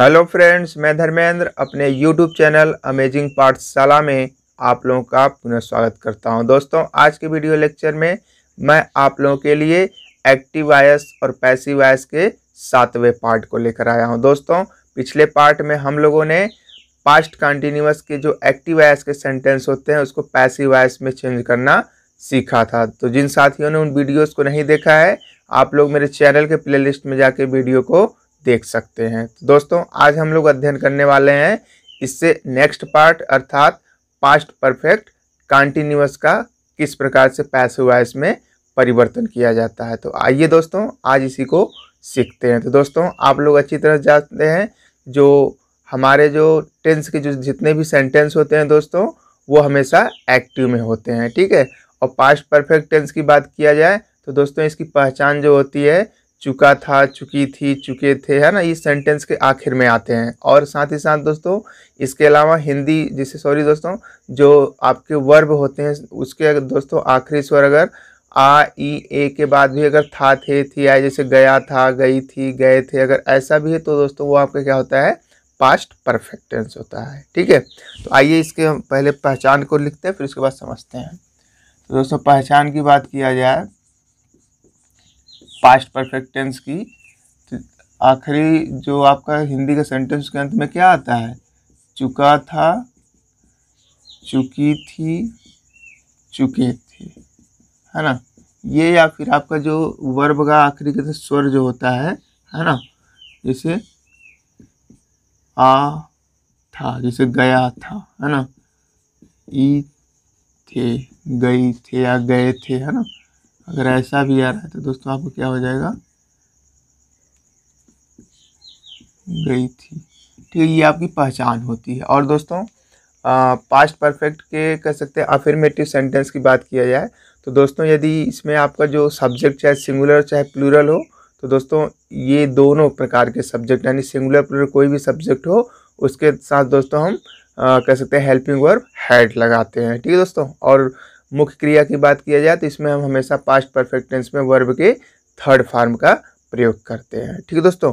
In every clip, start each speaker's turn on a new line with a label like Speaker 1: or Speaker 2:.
Speaker 1: Hello friends मैं धर्मेंद्र अपने YouTube channel amazing पाठशाला में आप लोगों का पुनः स्वागत करता हूं दोस्तों आज के वीडियो लेक्चर में मैं आप लोगों के लिए एक्टिव वायस और पैसिव वायस के सातवें पार्ट को लेकर आया हूं दोस्तों पिछले पार्ट में हम लोगों ने पास्ट कंटिन्यूस के जो एक्टिव वायस के सेंटेंस होते हैं उसको पैसिव वायस में चेंज करना सीखा था तो जिन साथियों ने उन वीडियोज़ को नहीं देखा है आप लोग मेरे चैनल के प्ले में जाके वीडियो को देख सकते हैं तो दोस्तों आज हम लोग अध्ययन करने वाले हैं इससे नेक्स्ट पार्ट अर्थात पास्ट परफेक्ट कॉन्टिन्यूस का किस प्रकार से पैस हुआ इसमें परिवर्तन किया जाता है तो आइए दोस्तों आज इसी को सीखते हैं तो दोस्तों आप लोग अच्छी तरह जानते हैं जो हमारे जो टेंस के जो जितने भी सेंटेंस होते हैं दोस्तों वो हमेशा एक्टिव में होते हैं ठीक है और पास्ट परफेक्ट टेंस की बात किया जाए तो दोस्तों इसकी पहचान जो होती है चुका था चुकी थी चुके थे है ना इस सेंटेंस के आखिर में आते हैं और साथ ही साथ दोस्तों इसके अलावा हिंदी जिसे सॉरी दोस्तों जो आपके वर्ब होते हैं उसके दोस्तों आखिरी स्वर अगर आ ई ए के बाद भी अगर था थे थी आए जैसे गया था गई थी गए थे अगर ऐसा भी है तो दोस्तों वो आपका क्या होता है पास्ट परफेक्ट टेंस होता है ठीक है तो आइए इसके पहले पहचान को लिखते हैं फिर उसके बाद समझते हैं तो दोस्तों पहचान की बात किया जाए पास्ट परफेक्ट टेंस की तो आखिरी जो आपका हिंदी का सेंटेंस के अंत में क्या आता है चुका था चुकी थी चुके थे है ना ये या फिर आपका जो वर्ब का आखिरी के स्वर जो होता है है ना जैसे आ था जैसे गया था है ना ई थे गई थे या गए थे है ना अगर ऐसा भी आ रहा है तो दोस्तों आपको क्या हो जाएगा गई थी ठीक है ये आपकी पहचान होती है और दोस्तों पास्ट परफेक्ट के कह सकते हैं अफirमेटिव सेंटेंस की बात किया जाए तो दोस्तों यदि इसमें आपका जो सब्जेक्ट चाहे सिंगुलर चाहे प्लूरल हो तो दोस्तों ये दोनों प्रकार के सब्जेक्ट यानी सिंगुलर प्लूरल कोई भी सब्जेक्ट हो उसके साथ दोस्तों हम आ, कह सकते हैं हेल्पिंग वर्ब हैड लगाते हैं ठीक है दोस्तों और मुख्य क्रिया की बात किया जाए तो इसमें हम हमेशा पास्ट परफेक्ट टेंस में वर्ब के थर्ड फार्म का प्रयोग करते हैं ठीक है दोस्तों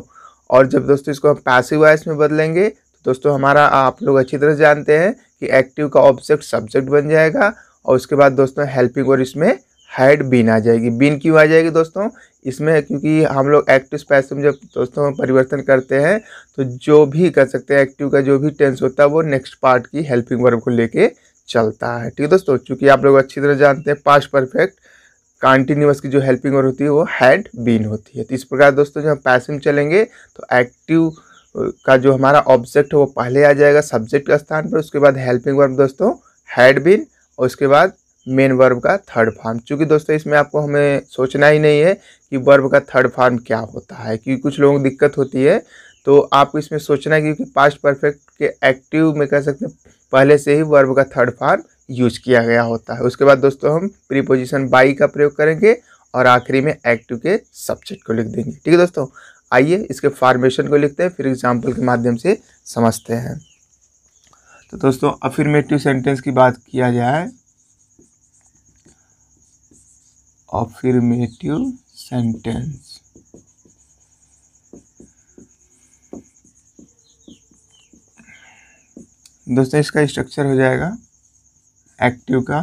Speaker 1: और जब दोस्तों इसको हम पैसिव वॉइस में बदलेंगे तो दोस्तों हमारा आप लोग अच्छी तरह जानते हैं कि एक्टिव का ऑब्जेक्ट सब्जेक्ट बन जाएगा और उसके बाद दोस्तों हेल्पिंग और इसमें हैड बीन आ जाएगी बीन क्यों आ जाएगी दोस्तों इसमें क्योंकि हम लोग एक्टिव पैसिव जब दोस्तों परिवर्तन करते हैं तो जो भी कर सकते हैं एक्टिव का जो भी टेंस होता है वो नेक्स्ट पार्ट की हेल्पिंग वर्ब को लेके चलता है ठीक है दोस्तों चूँकि आप लोग अच्छी तरह जानते हैं पास्ट परफेक्ट कॉन्टिन्यूस की जो हेल्पिंग और होती है वो हैड बीन होती है तो इस प्रकार दोस्तों जब हम पैसे में चलेंगे तो एक्टिव का जो हमारा ऑब्जेक्ट है वो पहले आ जाएगा सब्जेक्ट का स्थान पर उसके बाद हेल्पिंग वर्ब दोस्तों हैड बीन और उसके बाद मेन वर्ब का थर्ड फॉर्म चूँकि दोस्तों इसमें आपको हमें सोचना ही नहीं है कि वर्ब का थर्ड फॉर्म क्या होता है क्योंकि कुछ लोगों को दिक्कत होती है तो आपको इसमें सोचना है क्योंकि पास्ट परफेक्ट के एक्टिव में कह सकते हैं पहले से ही वर्ब का थर्ड फार्म यूज किया गया होता है उसके बाद दोस्तों हम प्रीपोजिशन बाई का प्रयोग करेंगे और आखिरी में एक्टिव के सब्जेक्ट को लिख देंगे ठीक है दोस्तों आइए इसके फार्मेशन को लिखते हैं फिर एग्जाम्पल के माध्यम से समझते हैं तो दोस्तों अफिर्मेटिव सेंटेंस की बात किया जाए अफिरमेटिव सेंटेंस दोस्तों इसका स्ट्रक्चर हो जाएगा एक्टिव का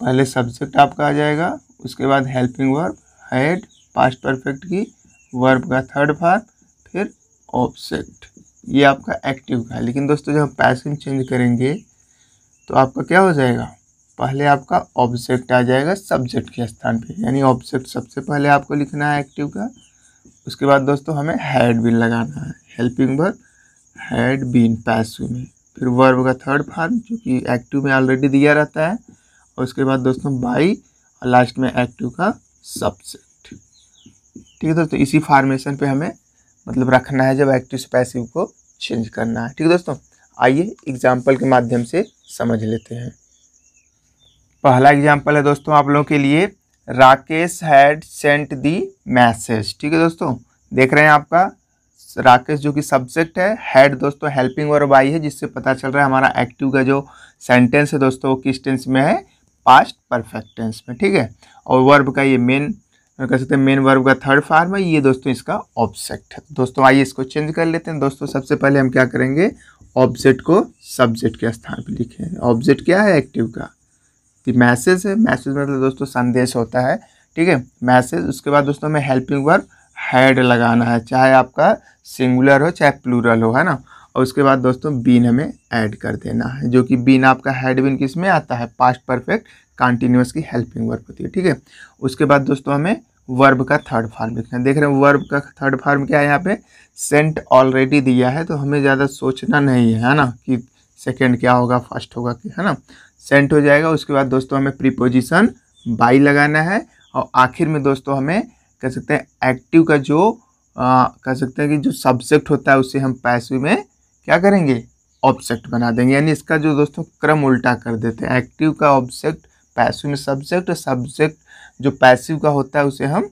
Speaker 1: पहले सब्जेक्ट आपका आ जाएगा उसके बाद helping verb had past perfect की वर्ब का थर्ड फार फिर ऑब्जेक्ट ये आपका एक्टिव का लेकिन दोस्तों जब हम पैसिंग चेंज करेंगे तो आपका क्या हो जाएगा पहले आपका ऑब्जेक्ट आ जाएगा सब्जेक्ट के स्थान पे यानी ऑब्जेक्ट सबसे पहले आपको लिखना है एक्टिव का उसके बाद दोस्तों हमें हैड बिन लगाना है helping verb had been passive में फिर वर्ब का थर्ड फार्म जो कि एक्टिव में ऑलरेडी दिया रहता है और उसके बाद दोस्तों बाई और लास्ट में एक्टिव का सब्सेट ठीक है दोस्तों इसी फार्मेशन पे हमें मतलब रखना है जब एक्टिव से पैसिव को चेंज करना है ठीक है दोस्तों आइए एग्जाम्पल के माध्यम से समझ लेते हैं पहला एग्जाम्पल है दोस्तों आप लोगों के लिए Rakesh had sent the message ठीक है दोस्तों देख रहे हैं आपका राकेश जो कि सब्जेक्ट है हेड दोस्तों हेल्पिंग वर्ब आई है जिससे पता चल रहा है हमारा एक्टिव का जो सेंटेंस है दोस्तों वो किस टेंस में है पास्ट परफेक्ट टेंस में ठीक है और वर्ब का ये मेन कह सकते हैं मेन वर्ब का थर्ड फार्म है ये दोस्तों इसका ऑब्जेक्ट है दोस्तों आइए इसको चेंज कर लेते हैं दोस्तों सबसे पहले हम क्या करेंगे ऑब्जेक्ट को सब्जेक्ट के स्थान पर लिखें ऑब्जेक्ट क्या है एक्टिव का कि मैसेज है मैसेज मतलब दोस्तों संदेश होता है ठीक है मैसेज उसके बाद दोस्तों में हेल्पिंग वर्ब हेड लगाना है चाहे आपका सिंगुलर हो चाहे प्लूरल हो है ना और उसके बाद दोस्तों बीन हमें ऐड कर देना है जो कि बीन आपका हैड बिन किस में आता है पास्ट परफेक्ट कंटिन्यूस की हेल्पिंग वर्ब होती है ठीक है उसके बाद दोस्तों हमें वर्ब का थर्ड फार्म लिखना है देख रहे हैं वर्ब का थर्ड फार्म क्या है यहाँ पे सेंट ऑलरेडी दिया है तो हमें ज़्यादा सोचना नहीं है है ना कि सेकेंड क्या होगा फर्स्ट होगा कि है ना सेंट हो जाएगा उसके बाद दोस्तों हमें प्रीपोजिशन बाई लगाना है और आखिर में दोस्तों हमें कह सकते हैं एक्टिव का जो आ, कह सकते हैं कि जो सब्जेक्ट होता है उसे हम पैसिव में क्या करेंगे ऑब्जेक्ट बना देंगे यानी इसका जो दोस्तों क्रम उल्टा कर देते हैं एक्टिव का ऑब्जेक्ट पैसिव में सब्जेक्ट और सब्जेक्ट जो पैसिव का होता है उसे हम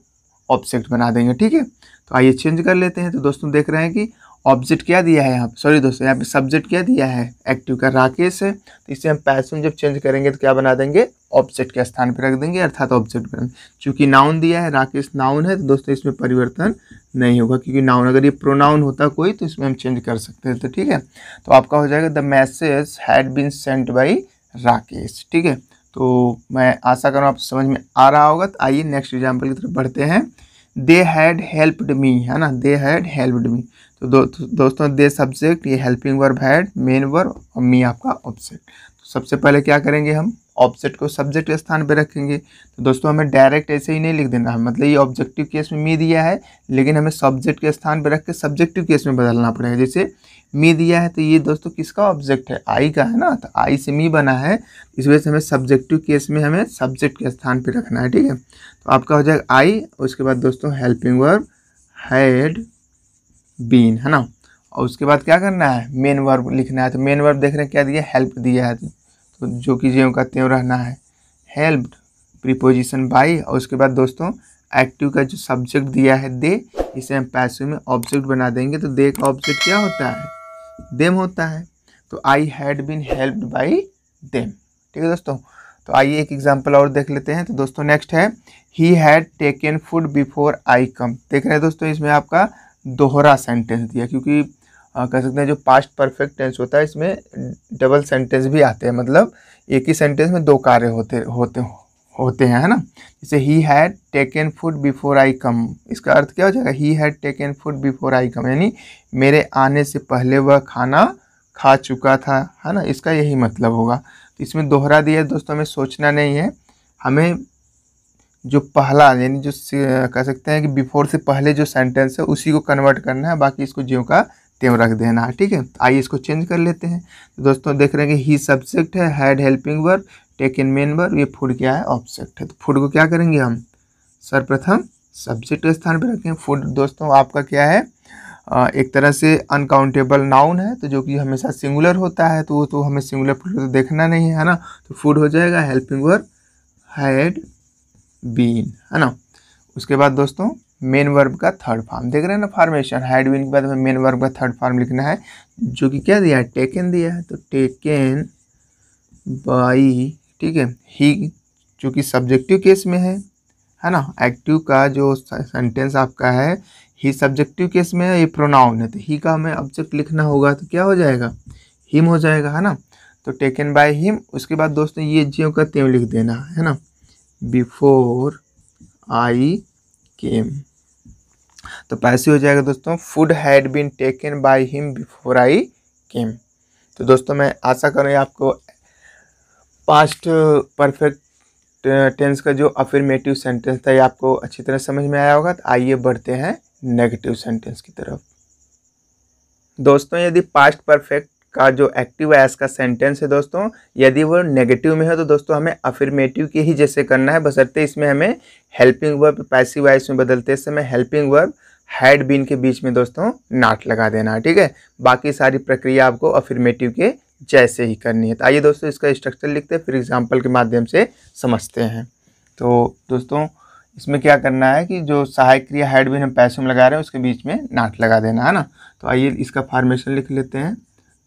Speaker 1: ऑब्जेक्ट बना देंगे ठीक है तो आइए चेंज कर लेते हैं तो दोस्तों देख रहे हैं कि ऑब्जेक्ट क्या दिया है यहाँ सॉरी दोस्तों यहाँ पे सब्जेक्ट क्या दिया है एक्टिव का राकेश है तो इसे हम पैसन जब चेंज करेंगे तो क्या बना देंगे ऑब्जेक्ट के स्थान पर रख देंगे अर्थात ऑब्जेक्ट बना चूंकि नाउन दिया है राकेश नाउन है तो दोस्तों इसमें परिवर्तन नहीं होगा क्योंकि नाउन अगर ये प्रोनाउन होता कोई तो इसमें हम चेंज कर सकते हैं तो ठीक है तो आपका हो जाएगा the message had been sent by Rakesh ठीक है तो मैं आशा करूँ आप समझ में आ रहा होगा तो आइए नेक्स्ट एग्जाम्पल की तरफ बढ़ते हैं दे हैड हेल्प्ड मी है ना दे हैड हेल्प्ड मी तो दोस्तों दे सब्जेक्ट ये helping verb had main verb और मी आपका ऑब्जेक्ट तो सबसे पहले क्या करेंगे हम ऑब्जेक्ट को सब्जेक्ट के स्थान पर रखेंगे तो दोस्तों हमें डायरेक्ट ऐसे ही नहीं लिख देना है मतलब ये ऑब्जेक्टिव केस में मी दिया है लेकिन हमें सब्जेक्ट के स्थान पर रख के सब्जेक्टिव केस में बदलना पड़ेगा जैसे मी दिया है तो ये दोस्तों किसका ऑब्जेक्ट है आई का है ना तो आई से मी बना है इस वजह से हमें सब्जेक्टिव केस में हमें सब्जेक्ट के स्थान पर रखना है ठीक है तो आपका हो जाएगा आई उसके बाद दोस्तों हेल्पिंग वर्ब हैड बीन है ना और उसके बाद क्या करना है मेन वर्ब लिखना है तो मेन वर्ब देख रहे हैं क्या दिया हेल्प दिया है तो, तो जो कि जो का त्यों रहना है हेल्प प्रीपोजिशन बाई और उसके बाद दोस्तों एक्टिव का जो सब्जेक्ट दिया है दे इसे हम पैसे में ऑब्जेक्ट बना देंगे तो दे का ऑब्जेक्ट क्या होता है देम होता है तो I had been helped by them ठीक है दोस्तों तो आइए एक एग्जाम्पल और देख लेते हैं तो दोस्तों नेक्स्ट है he had taken food before I come देख रहे हैं दोस्तों इसमें आपका दोहरा सेंटेंस दिया क्योंकि आ, कह सकते हैं जो पास्ट परफेक्ट टेंस होता है इसमें डबल सेंटेंस भी आते हैं मतलब एक ही सेंटेंस में दो कार्य होते होते हो होते हैं है ना जैसे he had taken food before I come इसका अर्थ क्या हो जाएगा he had taken food before I come यानी मेरे आने से पहले वह खाना खा चुका था है ना इसका यही मतलब होगा तो इसमें दोहरा दिया दोस्तों हमें सोचना नहीं है हमें जो पहला यानी जो कह सकते हैं कि बिफोर से पहले जो सेंटेंस है उसी को कन्वर्ट करना है बाकी इसको ज्यों का त्यों रख देना है ठीक है तो आइए इसको चेंज कर लेते हैं तो दोस्तों देख रहे हैं कि ही सब्जेक्ट है had helping verb taken main verb ये फूड क्या है ऑब्जेक्ट है तो फूड को क्या करेंगे हम सर्वप्रथम सब्जेक्ट के स्थान पर रखें फूड दोस्तों आपका क्या है आ, एक तरह से अनकाउंटेबल नाउन है तो जो कि हमेशा सिंगुलर होता है तो वो तो हमें सिंगुलर फूड तो देखना नहीं है ना तो फूड हो जाएगा हेल्पिंग वर्ब हैड बीन है ना उसके बाद दोस्तों मेन वर्ब का थर्ड फॉर्म देख रहे हैं ना फॉर्मेशन हैड बीन के बाद हमें मेन वर्ब का थर्ड फॉर्म लिखना है जो कि क्या दिया है टेकन दिया है तो टेकन बाई ठीक है ही जो कि सब्जेक्टिव केस में है है ना एक्टिव का जो सेंटेंस आपका है ही सब्जेक्टिव केस में ये प्रोनाउन है तो ही का हमें ऑब्जेक्ट लिखना होगा तो क्या हो जाएगा हिम हो जाएगा है ना तो टेकन बाय हिम उसके बाद दोस्तों ये ज्यों का त्यों लिख देना है ना बिफोर आई केम तो पैसे हो जाएगा दोस्तों food had been taken by him before I came तो दोस्तों मैं आशा करूँ आपको पास्ट परफेक्ट टेंस का जो अफर्मेटिव सेंटेंस था ये आपको अच्छी तरह समझ में आया होगा तो आइए बढ़ते हैं नेगेटिव सेंटेंस की तरफ दोस्तों यदि पास्ट परफेक्ट का जो एक्टिव एस का सेंटेंस है दोस्तों यदि वो नेगेटिव में है तो दोस्तों हमें अफर्मेटिव के ही जैसे करना है बसरते इसमें हमें हेल्पिंग वर्ब पैसिव वाइस में बदलते समय हेल्पिंग वर्ब हैड बीन के बीच में दोस्तों नाट लगा देना है ठीक है बाकी सारी प्रक्रिया आपको अफर्मेटिव के जैसे ही करनी है तो आइए दोस्तों इसका स्ट्रक्चर लिखते हैं फिर एग्जाम्पल के माध्यम से समझते हैं तो दोस्तों इसमें क्या करना है कि जो सहायक क्रिया हेडबिन भी हम में लगा रहे हैं उसके बीच में नाट लगा देना है ना तो आइए इसका फार्मेशन लिख लेते हैं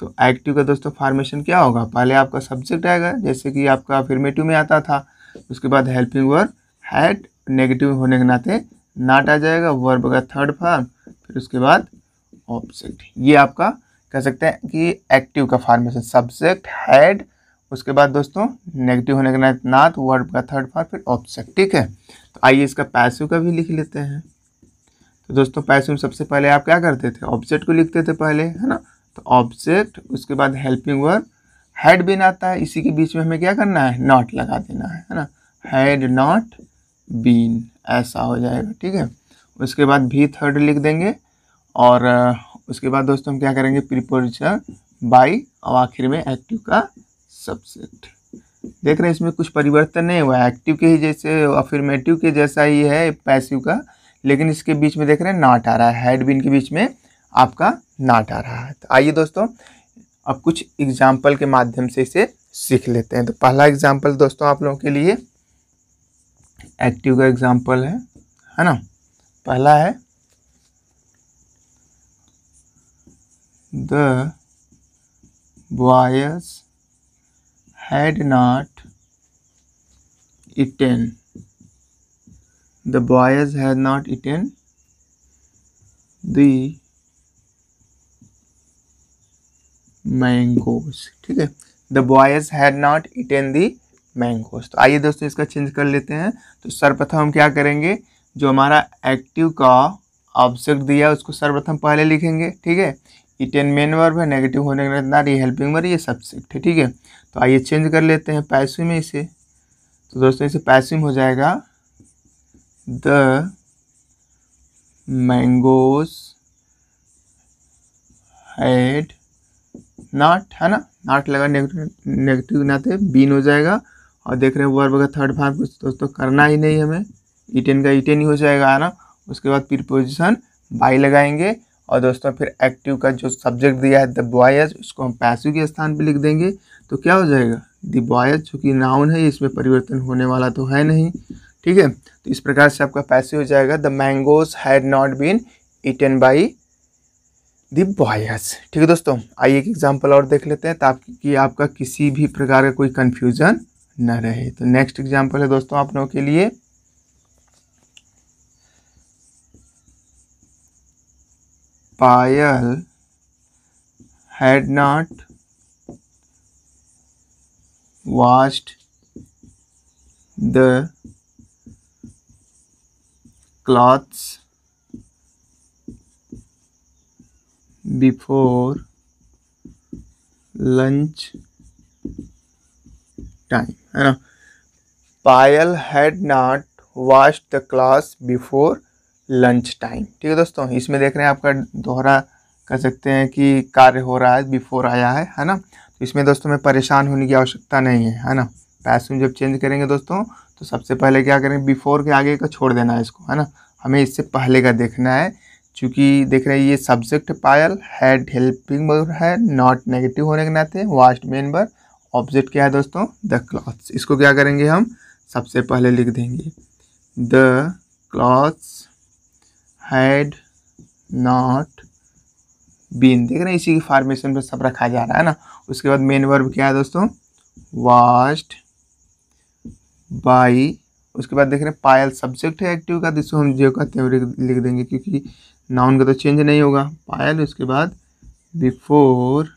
Speaker 1: तो एक्टिव का दोस्तों फार्मेशन क्या होगा पहले आपका सब्जेक्ट आएगा जैसे कि आपका अफirमेटिव में आता था उसके बाद हेल्पिंग वर्ब हैड नेगेटिव होने के नाते नाट आ जाएगा वर्ब का थर्ड फार्म फिर उसके बाद ऑब्जेक्ट ये आपका कह सकते हैं कि एक्टिव का फार्मेशन सब्जेक्ट हैड उसके बाद दोस्तों नेगेटिव होने के नाते नाथ वर्ब का थर्ड फॉर्म फिर ऑब्जेक्ट ठीक है तो आइए इसका पैसिव का भी लिख लेते हैं तो दोस्तों पैसिव में सबसे पहले आप क्या करते थे ऑब्जेक्ट को लिखते थे पहले है ना तो ऑब्जेक्ट उसके बाद हेल्पिंग वर्ब हैड बिन आता है इसी के बीच में हमें क्या करना है नॉट लगा देना है है ना हैड नॉट बीन ऐसा हो जाएगा ठीक है उसके बाद भी थर्ड लिख देंगे और उसके बाद दोस्तों हम क्या करेंगे प्रिपोजिशन बाई और आखिर में एक्टिव का सब्सेट देख रहे हैं इसमें कुछ परिवर्तन नहीं हुआ है एक्टिव के ही जैसे अफirमेटिव के जैसा ही है पैसिव का लेकिन इसके बीच में देख रहे हैं नाट आ रहा है हेड बिन के बीच में आपका नाट आ रहा है तो आइए दोस्तों अब कुछ एग्जाम्पल के माध्यम से इसे सीख लेते हैं तो पहला एग्जाम्पल दोस्तों आप लोगों के लिए एक्टिव का एग्जाम्पल है है ना पहला है The boys had not eaten. The boys had not eaten. The mangoes ठीक है the boys had not eaten the mangoes तो आइए दोस्तों इसका चेंज कर लेते हैं तो सर्वप्रथम हम क्या करेंगे जो हमारा एक्टिव का ऑब्जेक्ट दिया उसको सर्वप्रथम पहले लिखेंगे ठीक है इट टेन मेन वर्ब है नेगेटिव होने के नारी हेल्पिंग वर्ब ये सब्जेक्ट है ठीक है तो आइए चेंज कर लेते हैं पैसिव में इसे तो दोस्तों इसे पैसिव हो जाएगा द मैंगोस हैड नाट है ना नाट लगा नेगेटिव नाते बीन हो जाएगा और देख रहे हैं वर्ब का थर्ड भाग कुछ दोस्तों करना ही नहीं हमें ईटेन e का ईटेन e ही हो जाएगा है ना उसके बाद प्रीपोजिशन बाई लगाएंगे और दोस्तों फिर एक्टिव का जो सब्जेक्ट दिया है द बॉयज उसको हम पैसिव के स्थान पर लिख देंगे तो क्या हो जाएगा द बॉयज चूँकि नाउन है इसमें परिवर्तन होने वाला तो है नहीं ठीक है तो इस प्रकार से आपका पैसिव हो जाएगा the mangoes had not been eaten by the boys ठीक है दोस्तों आइए एक एग्जाम्पल और देख लेते हैं ताकि आपका किसी भी प्रकार का कोई कन्फ्यूज़न न रहे तो नेक्स्ट एग्जाम्पल है दोस्तों आप लोगों के लिए Payal had not washed the cloths before lunch time. You Payal had not washed the cloths before lunch time ठीक है दोस्तों इसमें देख रहे हैं आपका दोहरा कह सकते हैं कि कार्य हो रहा है बिफोर आया है है ना तो इसमें दोस्तों में परेशान होने की आवश्यकता नहीं है है ना पैसम जब चेंज करेंगे दोस्तों तो सबसे पहले क्या करेंगे बिफोर के आगे का छोड़ देना है इसको है ना हमें इससे पहले का देखना है चूँकि देख रहे हैं ये subject Payal had helping verb है नॉट नेगेटिव होने के नाते वास्ट मेन बर ऑब्जेक्ट क्या है दोस्तों द क्लॉथ्स इसको क्या करेंगे हम सबसे पहले लिख देंगे the clothes had not been देख रहे हैं इसी की फार्मेशन पे सब रखा जा रहा है ना उसके बाद मेन वर्ब क्या है दोस्तों वास्ट बाई उसके बाद देख रहे हैं पायल सब्जेक्ट है एक्टिव का जिसको तो हम जो कहते हैं लिख देंगे क्योंकि नाउन का तो चेंज नहीं होगा पायल उसके बाद बिफोर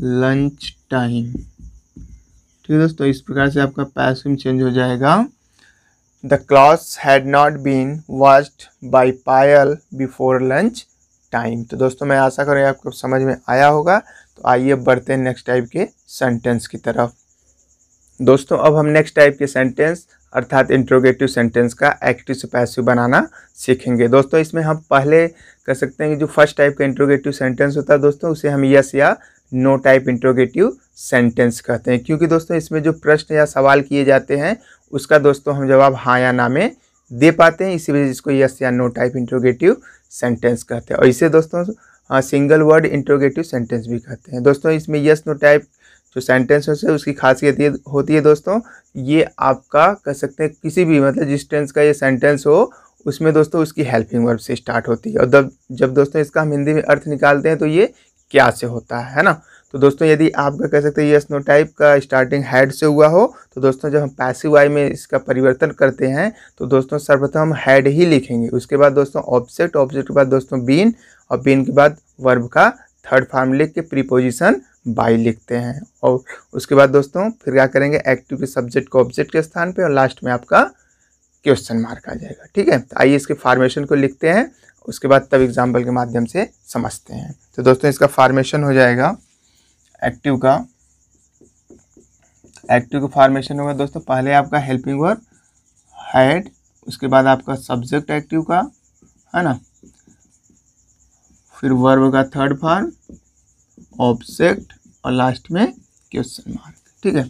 Speaker 1: लंच टाइम ठीक है दोस्तों इस प्रकार से आपका पैसिव चेंज हो जाएगा The clothes had not been washed by Payal before lunch time. तो दोस्तों मैं आशा करूँ आपको समझ में आया होगा तो आइए बढ़ते हैं नेक्स्ट टाइप के सेंटेंस की तरफ दोस्तों अब हम नेक्स्ट टाइप के सेंटेंस अर्थात इंट्रोगेटिव सेंटेंस का एक्टिव से पैसिव बनाना सीखेंगे दोस्तों इसमें हम पहले कह सकते हैं कि जो फर्स्ट टाइप का इंट्रोगेटिव सेंटेंस होता है दोस्तों उसे हम यस या नो टाइप इंट्रोगेटिव सेंटेंस कहते हैं क्योंकि दोस्तों इसमें जो प्रश्न या सवाल किए जाते हैं उसका दोस्तों हम जवाब हाँ या ना में दे पाते हैं इसी वजह इसको यस या नो टाइप इंट्रोगेटिव सेंटेंस कहते हैं और इसे दोस्तों सिंगल वर्ड इंट्रोगेटिव सेंटेंस भी कहते हैं दोस्तों इसमें यस नो टाइप जो सेंटेंस होते हैं उसकी खासियत ये होती है दोस्तों ये आपका कह सकते हैं किसी भी मतलब जिस टेंस का ये सेंटेंस हो उसमें दोस्तों उसकी हेल्पिंग वर्ब से स्टार्ट होती है और जब जब दोस्तों इसका हम हिंदी में अर्थ निकालते हैं तो ये क्या से होता है ना तो दोस्तों यदि आपका कह सकते हैं यस नो टाइप का स्टार्टिंग हेड से हुआ हो तो दोस्तों जब हम पैसिव आई में इसका परिवर्तन करते हैं तो दोस्तों सर्वप्रथम हम हेड ही लिखेंगे उसके बाद दोस्तों ऑब्जेक्ट ऑब्जेक्ट के बाद दोस्तों बीन और बीन के बाद वर्ब का थर्ड फार्म लिख के प्रीपोजिशन बाई लिखते हैं और उसके बाद दोस्तों फिर क्या करेंगे एक्टिव के सब्जेक्ट को ऑब्जेक्ट के स्थान पर और लास्ट में आपका क्वेश्चन मार्क आ जाएगा ठीक है तो आइए इसके फार्मेशन को लिखते हैं उसके बाद तब एग्जाम्पल के माध्यम से समझते हैं तो दोस्तों इसका फार्मेशन हो जाएगा एक्टिव का एक्टिव का फार्मेशन होगा दोस्तों पहले आपका हेल्पिंग वर्ब हैड उसके बाद आपका सब्जेक्ट एक्टिव का है ना फिर वर्ब का थर्ड फॉर्म ऑब्जेक्ट और लास्ट में क्वेश्चन मार्क ठीक है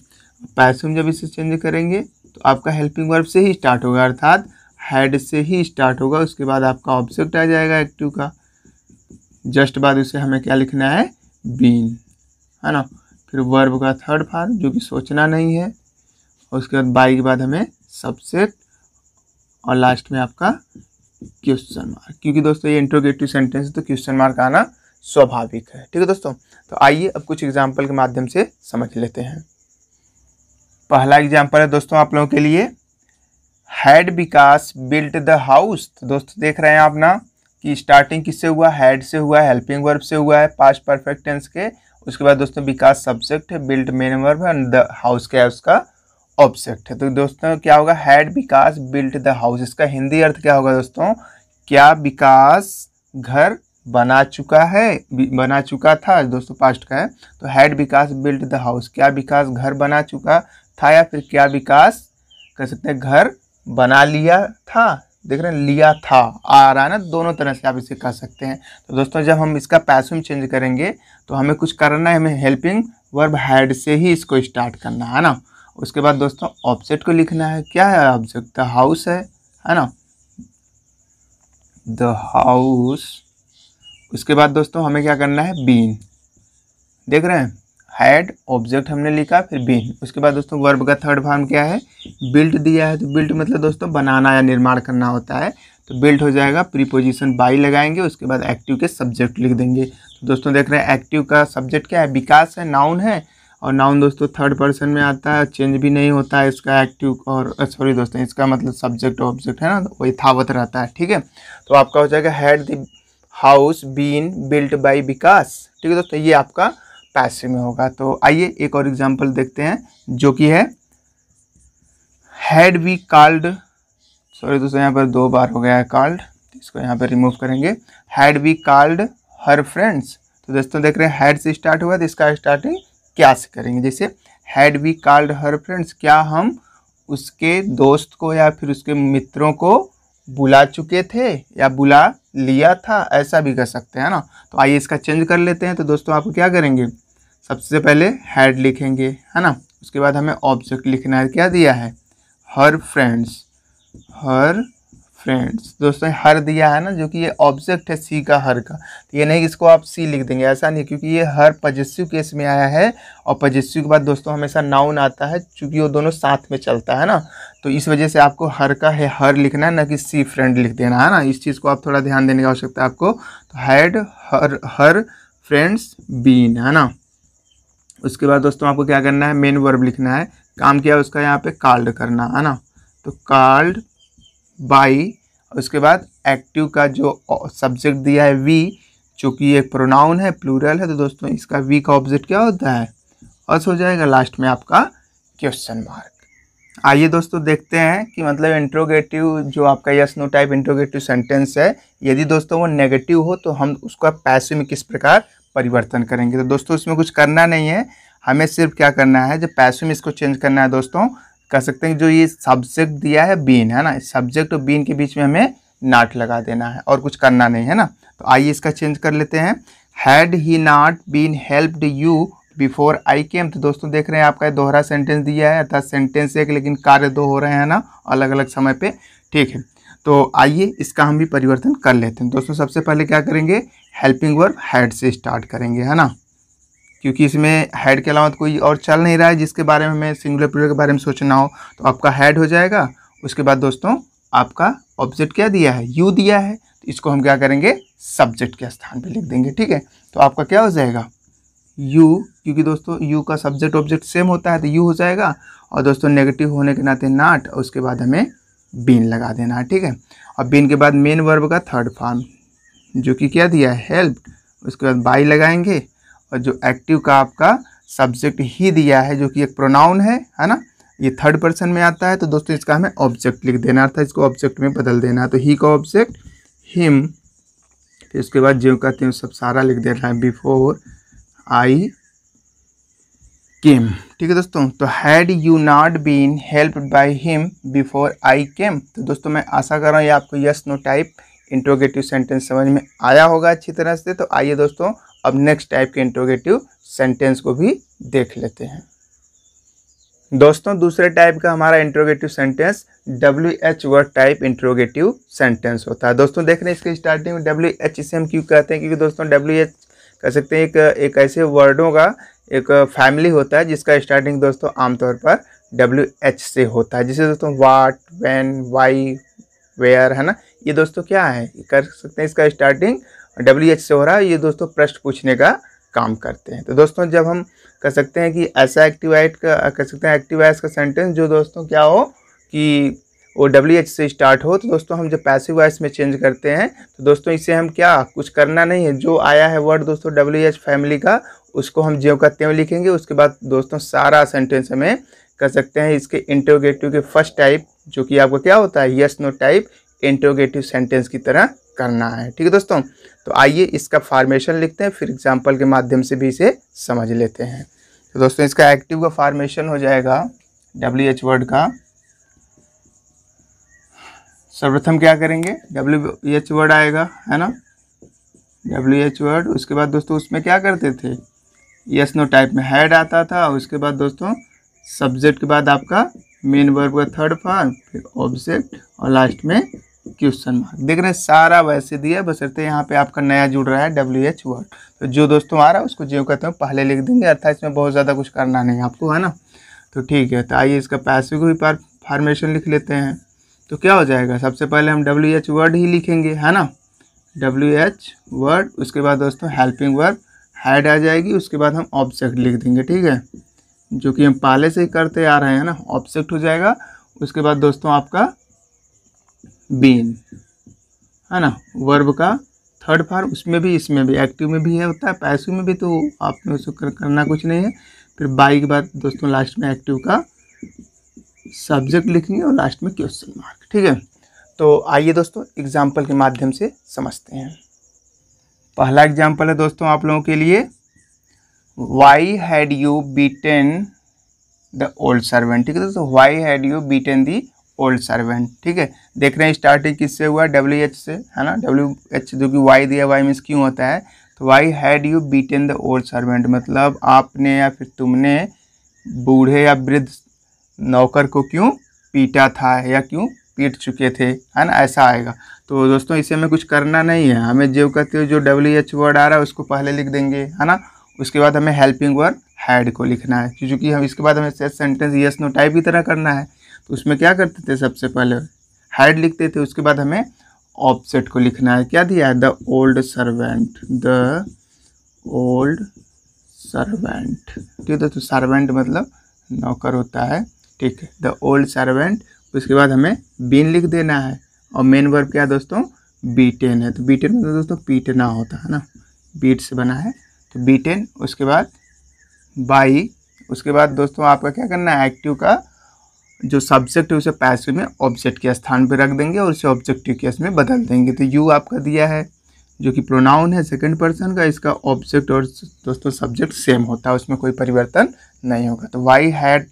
Speaker 1: पैसम जब इसे चेंज करेंगे तो आपका हेल्पिंग वर्ब से ही स्टार्ट होगा अर्थात हेड से ही स्टार्ट होगा उसके बाद आपका ऑब्जेक्ट आ जाएगा एक्टिव का जस्ट बाद उसे हमें क्या लिखना है बीन है ना फिर वर्ब का थर्ड फार्म जो कि सोचना नहीं है उसके बाद बाई के बाद हमें सबसेट और लास्ट में आपका क्वेश्चन मार्क क्योंकि दोस्तों ये इंट्रोगेटिव सेंटेंस तो क्वेश्चन मार्क आना स्वाभाविक है ठीक है दोस्तों तो आइए अब कुछ एग्जाम्पल के माध्यम से समझ लेते हैं पहला एग्जाम्पल है दोस्तों आप लोगों के लिए had Vikas built the house तो दोस्तों देख रहे हैं आप ना कि स्टार्टिंग किससे हुआ हैड से हुआ हेल्पिंग वर्ब से हुआ है पास्ट परफेक्ट टेंस के उसके बाद दोस्तों विकास सब्जेक्ट है बिल्ट मेन वर्ब है द हाउस क्या है उसका ऑब्जेक्ट है तो दोस्तों क्या होगा had Vikas built the house इसका हिंदी अर्थ क्या होगा दोस्तों क्या विकास घर बना चुका है बना चुका था दोस्तों पास्ट का है तो had Vikas built the house क्या विकास घर बना चुका था या फिर क्या विकास कह सकते हैं घर बना लिया था देख रहे हैं लिया था आ रहा है ना दोनों तरह से आप इसे कह सकते हैं तो दोस्तों जब हम इसका पैसम चेंज करेंगे तो हमें कुछ करना है हमें हेल्पिंग वर्ब हैड से ही इसको स्टार्ट करना है ना उसके बाद दोस्तों ऑब्जेक्ट को लिखना है क्या है ऑब्जेक्ट द हाउस है है ना द हाउस उसके बाद दोस्तों हमें क्या करना है बीन देख रहे हैं हैड ऑब्जेक्ट हमने लिखा फिर बीन उसके बाद दोस्तों वर्ब का थर्ड फॉर्म क्या है बिल्ट दिया है तो बिल्ट मतलब दोस्तों बनाना या निर्माण करना होता है तो बिल्ट हो जाएगा प्रीपोजिशन बाई लगाएंगे उसके बाद एक्टिव के सब्जेक्ट लिख देंगे तो दोस्तों देख रहे हैं एक्टिव का सब्जेक्ट क्या है विकास है नाउन है और नाउन दोस्तों थर्ड पर्सन में आता है चेंज भी नहीं होता है इसका एक्टिव और सॉरी दोस्तों इसका मतलब सब्जेक्ट ऑब्जेक्ट है ना तो वही थावत रहता है ठीक है तो आपका हो जाएगा had the house been built by Vikas ठीक है दोस्तों ये आपका पैसे में होगा तो आइए एक और एग्जाम्पल देखते हैं जो कि है हैड वी कॉल्ड सॉरी दोस्तों यहाँ पर दो बार हो गया है कॉल्ड इसको यहाँ पर रिमूव करेंगे had we called her friends तो दोस्तों देख रहे हैं हैड से स्टार्ट हुआ तो इसका स्टार्टिंग क्या से करेंगे जैसे had we called her friends क्या हम उसके दोस्त को या फिर उसके मित्रों को बुला चुके थे या बुला लिया था ऐसा भी कर सकते हैं ना तो आइए इसका चेंज कर लेते हैं तो दोस्तों आप क्या करेंगे सबसे पहले हेड लिखेंगे है ना उसके बाद हमें ऑब्जेक्ट लिखना है क्या दिया है हर फ्रेंड्स हर फ्रेंड्स तो दोस्तों हर दिया है ना जो कि ये ऑब्जेक्ट है सी का हर का तो ये नहीं इसको आप सी लिख देंगे ऐसा नहीं क्योंकि ये हर पजस्व केस में आया है और पजस्व के बाद दोस्तों हमेशा नाउन आता है क्योंकि वो दोनों साथ में चलता है ना तो इस वजह से आपको हर का है हर लिखना है ना कि सी फ्रेंड लिख देना है ना इस चीज़ को आप थोड़ा ध्यान देने की आवश्यकता है आपको तो had her her friends been है ना उसके बाद दोस्तों आपको क्या करना है मेन वर्ब लिखना है काम किया उसका यहाँ पे कार्ड करना है ना तो कार्ड बाई उसके बाद एक्टिव का जो सब्जेक्ट दिया है वी चूँकि एक प्रोनाउन है प्लूरल है तो दोस्तों इसका वी का ऑब्जेक्ट क्या होता है अस हो जाएगा लास्ट में आपका क्वेश्चन मार्क आइए दोस्तों देखते हैं कि मतलब इंट्रोगेटिव जो आपका yes no type interrogative sentence है यदि दोस्तों वो नेगेटिव हो तो हम उसको पैसे में किस प्रकार परिवर्तन करेंगे तो दोस्तों इसमें कुछ करना नहीं है हमें सिर्फ क्या करना है जब पैसे में इसको चेंज करना है दोस्तों कह सकते हैं जो ये सब्जेक्ट दिया है बीन है ना सब्जेक्ट और बीन के बीच में हमें नाट लगा देना है और कुछ करना नहीं है ना तो आइए इसका चेंज कर लेते हैं had he not been helped you before I came तो दोस्तों देख रहे हैं आपका दोहरा सेंटेंस दिया है अर्थात सेंटेंस एक लेकिन कार्य दो हो रहे हैं ना अलग अलग समय पे ठीक है तो आइए इसका हम भी परिवर्तन कर लेते हैं दोस्तों सबसे पहले क्या करेंगे हेल्पिंग वर्ब हैड से स्टार्ट करेंगे है ना क्योंकि इसमें हेड के अलावा तो कोई और चल नहीं रहा है जिसके बारे में हमें सिंगुलर प्लूरल के बारे में सोचना हो तो आपका हेड हो जाएगा उसके बाद दोस्तों आपका ऑब्जेक्ट क्या दिया है यू दिया है तो इसको हम क्या करेंगे सब्जेक्ट के स्थान पे लिख देंगे ठीक है तो आपका क्या हो जाएगा यू क्योंकि दोस्तों यू का सब्जेक्ट ऑब्जेक्ट सेम होता है तो यू हो जाएगा और दोस्तों नेगेटिव होने के नाते नाट और उसके बाद हमें बीन लगा देना है ठीक है और बीन के बाद मेन वर्ब का थर्ड फॉर्म जो कि क्या दिया है हेल्प उसके बाद बाई लगाएंगे और जो एक्टिव का आपका सब्जेक्ट ही दिया है जो कि एक प्रोनाउन है है ना ये थर्ड पर्सन में आता है तो दोस्तों इसका हमें ऑब्जेक्ट लिख देना अर्थात इसको ऑब्जेक्ट में बदल देना है तो ही का ऑब्जेक्ट हिम फिर उसके बाद जो का त्यों सब सारा लिख देना है बिफोर आई केम ठीक है दोस्तों तो had you not been helped by him before I came तो दोस्तों मैं आशा कर रहा हूँ ये आपको yes no type interrogative sentence समझ में आया होगा अच्छी तरह से तो आइए दोस्तों अब नेक्स्ट टाइप के इंट्रोगेटिव सेंटेंस को भी देख लेते हैं दोस्तों दूसरे टाइप का हमारा interrogative sentence W H word type interrogative sentence होता है दोस्तों देख रहे हैं इसके स्टार्टिंग में डब्ल्यू एच इसे हम क्यों कहते हैं क्योंकि दोस्तों डब्ल्यू एच कह सकते हैं एक एक ऐसे वर्डों का एक फैमिली होता है जिसका स्टार्टिंग दोस्तों आमतौर पर डब्ल्यू एच से होता है जिसे दोस्तों वाट वैन वाई वेयर है ना ये दोस्तों क्या है कर सकते हैं इसका स्टार्टिंग डब्ल्यू एच से हो रहा है ये दोस्तों प्रश्न पूछने का काम करते हैं तो दोस्तों जब हम कह सकते हैं कि ऐसा एक्टिवाइट का कह सकते हैं एक्टिवाइज का सेंटेंस जो दोस्तों क्या हो कि वो डब्ल्यू एच से स्टार्ट हो तो दोस्तों हम जब पैसिव वॉइस में चेंज करते हैं तो दोस्तों इसे हम क्या कुछ करना नहीं है जो आया है वर्ड दोस्तों डब्ल्यू एच फैमिली का उसको हम ज्यों का त्यों लिखेंगे उसके बाद दोस्तों सारा सेंटेंस हमें कह सकते हैं इसके इंटरोगेटिव के फर्स्ट टाइप जो कि आपको क्या होता है yes no type interrogative sentence की तरह करना है ठीक है दोस्तों तो आइए इसका फार्मेशन लिखते हैं फिर एग्जाम्पल के माध्यम से भी इसे समझ लेते हैं तो दोस्तों इसका एक्टिव का फार्मेशन हो जाएगा डब्ल्यू एच वर्ड का सर्वप्रथम क्या करेंगे डब्ल्यू एच वर्ड आएगा है ना डब्ल्यू एच वर्ड उसके बाद दोस्तों उसमें क्या करते थे यस नो टाइप में हैड आता था उसके बाद दोस्तों सब्जेक्ट के बाद आपका मेन वर्ब का थर्ड फॉर्म फिर ऑब्जेक्ट और लास्ट में क्वेश्चन मार्क देख रहे हैं सारा वैसे दिया बस बसरते यहाँ पे आपका नया जुड़ रहा है डब्ल्यू एच वर्ड तो जो दोस्तों आ रहा है उसको जो कहते हैं पहले लिख देंगे अर्थात इसमें बहुत ज़्यादा कुछ करना नहीं आपको है ना तो ठीक है तो आइए इसका को भी पार फार्मेशन लिख लेते हैं तो क्या हो जाएगा सबसे पहले हम डब्ल्यू एच वर्ड ही लिखेंगे है ना डब्ल्यू एच वर्ड उसके बाद दोस्तों हेल्पिंग वर्ड हैड आ जाएगी उसके बाद हम ऑब्जेक्ट लिख देंगे ठीक है जो कि हम पहले से ही करते आ रहे हैं ना ऑब्जेक्ट हो जाएगा उसके बाद दोस्तों आपका बीन है ना वर्ब का थर्ड फार्म उसमें भी इसमें भी एक्टिव में भी है होता है पैसिव में भी तो आपने उसको कर, करना कुछ नहीं है फिर बाई के बाद दोस्तों लास्ट में एक्टिव का सब्जेक्ट लिखेंगे और लास्ट में क्वेश्चन मार्क ठीक है तो आइए दोस्तों एग्जाम्पल के माध्यम से समझते हैं पहला एग्जाम्पल है दोस्तों आप लोगों के लिए why had you beaten the old servant ठीक है दोस्तों why had you beaten the old servant ठीक है देख रहे हैं स्टार्टिंग किससे हुआ डब्ल्यू एच से है ना डब्ल्यू एच जो कि वाई दिया वाई मीन्स क्यों होता है तो why had you in the old servant मतलब आपने या फिर तुमने बूढ़े या वृद्ध नौकर को क्यों पीटा था या क्यों पीट चुके थे है ना ऐसा आएगा तो दोस्तों इसे हमें कुछ करना नहीं है हमें जो कहते हो जो डब्ल्यू एच वर्ड आ रहा है उसको पहले लिख देंगे है ना उसके बाद हमें हेल्पिंग वर्ड हैड को लिखना है क्योंकि हम इसके बाद हमें set sentence yes no type की तरह करना है तो उसमें क्या करते थे सबसे पहले हाइड लिखते थे उसके बाद हमें ऑफसेट को लिखना है क्या दिया है the old servant the old servant ठीक है दोस्तों सर्वेंट तो मतलब नौकर होता है ठीक है द ओल्ड सर्वेंट उसके बाद हमें बीन लिख देना है और मेन वर्ब क्या है दोस्तों बीटेन है तो बीटेन मतलब दोस्तों पीटना होता है ना बीट से बना है तो बीटेन उसके बाद बाई उसके बाद दोस्तों आपका क्या करना है एक्टिव का जो सब्जेक्ट है उसे पैसिव में ऑब्जेक्ट के स्थान पर रख देंगे और उसे ऑब्जेक्टिव केस में बदल देंगे तो यू आपका दिया है जो कि प्रोनाउन है सेकंड पर्सन का इसका ऑब्जेक्ट और दोस्तों सब्जेक्ट सेम होता है उसमें कोई परिवर्तन नहीं होगा तो why had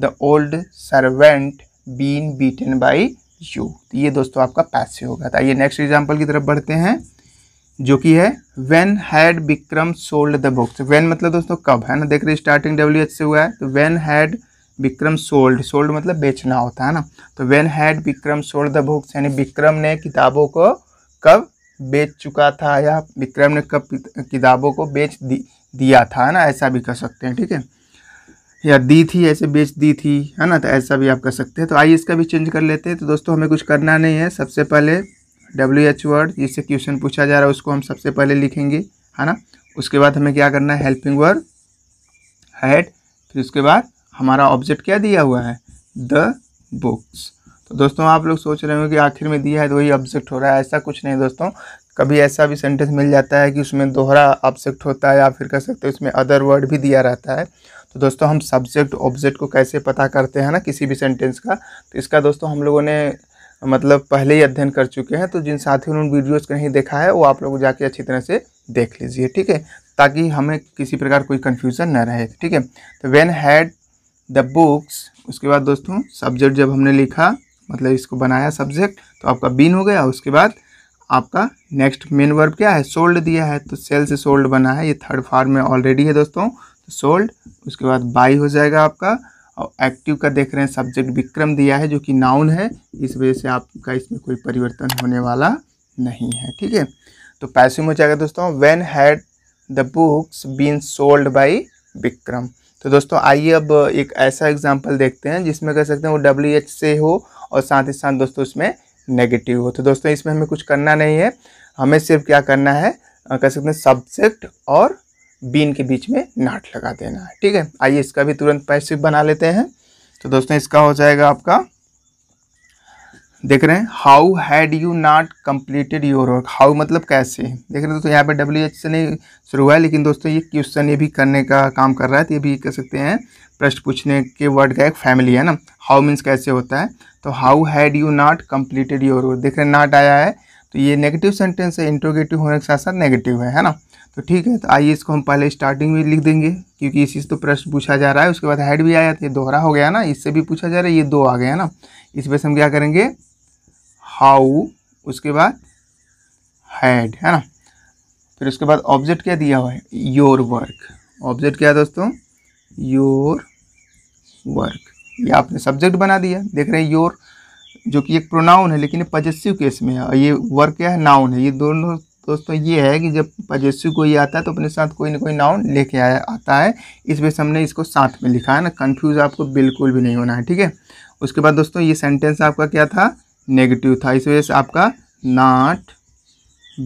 Speaker 1: the old servant been beaten by you तो ये दोस्तों आपका पैसिव होगा तो आइए नेक्स्ट एग्जाम्पल की तरफ बढ़ते हैं जो कि है when had Bikram sold the books when मतलब दोस्तों कब है ना देख रहे स्टार्टिंग डब्ल्यू एच से हुआ है तो when had Vikram sold sold मतलब बेचना होता है ना तो when had Vikram sold the books यानी विक्रम ने किताबों को कब बेच चुका था या विक्रम ने कब किताबों को बेच दी दिया था है ना ऐसा भी कर सकते हैं ठीक है या दी थी ऐसे बेच दी थी है ना तो ऐसा भी आप कर सकते हैं तो आइए इसका भी चेंज कर लेते हैं तो दोस्तों हमें कुछ करना नहीं है सबसे पहले डब्ल्यू एच वर्ड जिससे क्वेश्चन पूछा जा रहा है उसको हम सबसे पहले लिखेंगे है ना उसके बाद हमें क्या करना है हेल्पिंग वर्ड हैड फिर उसके बाद हमारा ऑब्जेक्ट क्या दिया हुआ है द बुक्स तो दोस्तों आप लोग सोच रहे हो कि आखिर में दिया है तो वही ऑब्जेक्ट हो रहा है ऐसा कुछ नहीं दोस्तों कभी ऐसा भी सेंटेंस मिल जाता है कि उसमें दोहरा ऑब्जेक्ट होता है या फिर कह सकते हो उसमें अदर वर्ड भी दिया रहता है तो दोस्तों हम सब्जेक्ट ऑब्जेक्ट को कैसे पता करते हैं ना किसी भी सेंटेंस का तो इसका दोस्तों हम लोगों ने मतलब पहले ही अध्ययन कर चुके हैं तो जिन साथियों ने उन वीडियोज़ को नहीं देखा है वो आप लोग जाके अच्छी तरह से देख लीजिए ठीक है ताकि हमें किसी प्रकार कोई कन्फ्यूज़न ना रहे ठीक है तो वेन हैड द बुक्स उसके बाद दोस्तों सब्जेक्ट जब हमने लिखा मतलब इसको बनाया सब्जेक्ट तो आपका बीन हो गया उसके बाद आपका नेक्स्ट मेन वर्ब क्या है सोल्ड दिया है तो सेल से सोल्ड बना है ये थर्ड फार्म में ऑलरेडी है दोस्तों तो सोल्ड उसके बाद बाई हो जाएगा आपका और एक्टिव का देख रहे हैं सब्जेक्ट विक्रम दिया है जो कि नाउन है इस वजह से आपका इसमें कोई परिवर्तन होने वाला नहीं है ठीक है तो पैसे में हो जाएगा दोस्तों when had the books been sold by Vikram तो दोस्तों आइए अब एक ऐसा एग्जाम्पल देखते हैं जिसमें कह सकते हैं वो डब्ल्यू एच से हो और साथ ही साथ दोस्तों इसमें नेगेटिव हो तो दोस्तों इसमें हमें कुछ करना नहीं है हमें सिर्फ क्या करना है कह सकते हैं सब्जेक्ट और बीन के बीच में नाट लगा देना है ठीक है आइए इसका भी तुरंत पैसिव बना लेते हैं तो दोस्तों इसका हो जाएगा आपका देख रहे हैं how had you not completed your work how मतलब कैसे देख रहे हैं दोस्तों यहाँ पे डब्ल्यू एच से नहीं शुरू हुआ है लेकिन दोस्तों ये क्वेश्चन ये भी करने का काम कर रहा है तो ये भी कह सकते हैं प्रश्न पूछने के वर्ड का एक फैमिली है ना हाउ मीन्स कैसे होता है तो how had you not completed your work देख रहे हैं नॉट आया है तो ये नेगेटिव सेंटेंस है इंट्रोगेटिव होने के साथ साथ नेगेटिव है है ना तो ठीक है तो आइए इसको हम पहले स्टार्टिंग में लिख देंगे क्योंकि इसी से तो प्रश्न पूछा जा रहा है उसके बाद हेड भी आया तो ये दोहरा हो गया ना इससे भी पूछा जा रहा है ये दो आ गया ना इस वजह से हम क्या करेंगे हाउ उसके बाद हैड है ना फिर उसके बाद ऑब्जेक्ट क्या दिया हुआ है योर वर्क ऑब्जेक्ट क्या है दोस्तों योर वर्क ये आपने सब्जेक्ट बना दिया देख रहे हैं योर जो कि एक प्रोनाउन है लेकिन ये पजेसिव केस में है ये वर्क क्या है नाउन है ये दोनों दोस्तों ये है कि जब पजेसिव कोई आता है तो अपने साथ कोई ना कोई नाउन लेके आया आता है इस वजह से हमने इसको साथ में लिखा है ना कन्फ्यूज़ आपको बिल्कुल भी नहीं होना है ठीक है उसके बाद दोस्तों ये सेंटेंस आपका क्या था नेगेटिव था इस वजह से आपका नाट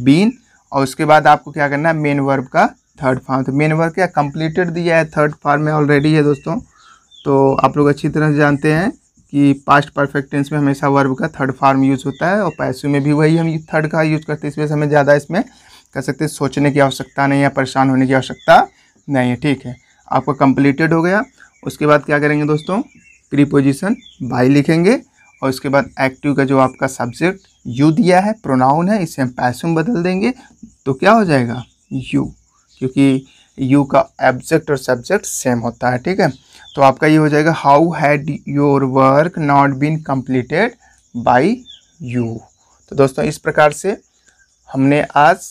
Speaker 1: बीन और उसके बाद आपको क्या करना है मेन वर्ब का थर्ड फॉर्म तो मेन वर्ब क्या कंप्लीटेड दिया है थर्ड फॉर्म में ऑलरेडी है दोस्तों तो आप लोग अच्छी तरह से जानते हैं कि पास्ट परफेक्ट टेंस में हमेशा वर्ब का थर्ड फॉर्म यूज़ होता है और पैसों में भी वही हम थर्ड का यूज़ करते हैं इस वजह से हमें ज़्यादा इसमें कह सकते हैं सोचने की आवश्यकता नहीं है परेशान होने की आवश्यकता नहीं है ठीक है आपका कंप्लीटेड हो गया उसके बाद क्या करेंगे दोस्तों प्रीपोजिशन बाई लिखेंगे और उसके बाद एक्टिव का जो आपका सब्जेक्ट यू दिया है प्रोनाउन है इसे हम पैसम बदल देंगे तो क्या हो जाएगा यू क्योंकि यू का एब्जेक्ट और सब्जेक्ट सेम होता है ठीक है तो आपका ये हो जाएगा how had your work not been completed by you तो दोस्तों इस प्रकार से हमने आज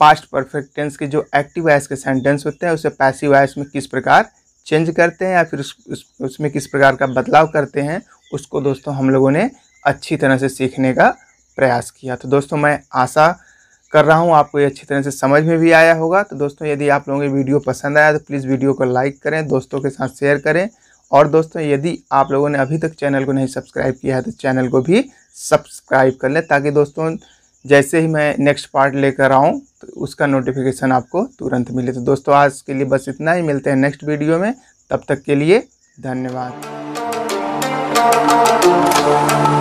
Speaker 1: पास्ट परफेक्ट टेंस के जो एक्टिव वॉइस के सेंटेंस होते हैं उसे पैसिव वॉइस में किस प्रकार चेंज करते हैं या फिर उस, उस, उसमें किस प्रकार का बदलाव करते हैं उसको दोस्तों हम लोगों ने अच्छी तरह से सीखने का प्रयास किया तो दोस्तों मैं आशा कर रहा हूँ आपको ये अच्छी तरह से समझ में भी आया होगा तो दोस्तों यदि आप लोगों की वीडियो पसंद आया तो प्लीज़ वीडियो को लाइक करें दोस्तों के साथ शेयर करें और दोस्तों यदि आप लोगों ने अभी तक चैनल को नहीं सब्सक्राइब किया है तो चैनल को भी सब्सक्राइब कर लें ताकि दोस्तों जैसे ही मैं नेक्स्ट पार्ट लेकर आऊँ तो उसका नोटिफिकेशन आपको तुरंत मिले तो दोस्तों आज के लिए बस इतना ही मिलते हैं नेक्स्ट वीडियो में तब तक के लिए धन्यवाद Thank you.